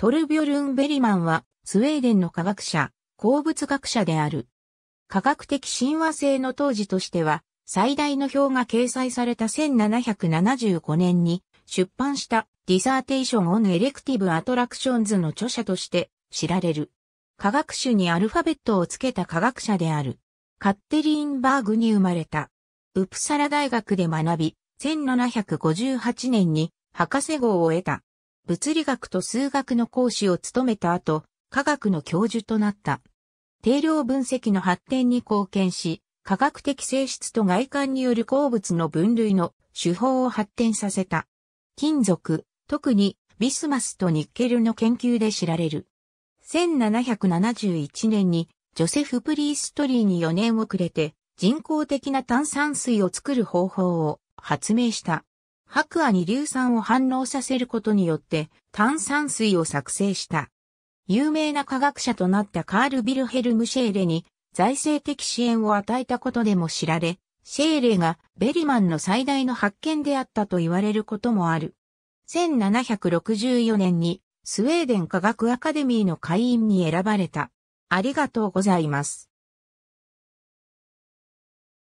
トルビョルン・ベリマンは、スウェーデンの科学者、鉱物学者である。科学的親和性の当時としては、最大の表が掲載された1775年に出版したディサーテーション・オン・エレクティブ・アトラクションズの著者として知られる。科学種にアルファベットをつけた科学者である。カッテリーンバーグに生まれた。ウプサラ大学で学び、1758年に博士号を得た。物理学と数学の講師を務めた後、科学の教授となった。定量分析の発展に貢献し、科学的性質と外観による鉱物の分類の手法を発展させた。金属、特にビスマスとニッケルの研究で知られる。1771年にジョセフ・プリーストリーに4年遅れて人工的な炭酸水を作る方法を発明した。白亜に硫酸を反応させることによって炭酸水を作成した。有名な科学者となったカール・ビルヘルム・シェーレに財政的支援を与えたことでも知られ、シェーレがベリマンの最大の発見であったと言われることもある。1764年にスウェーデン科学アカデミーの会員に選ばれた。ありがとうございます。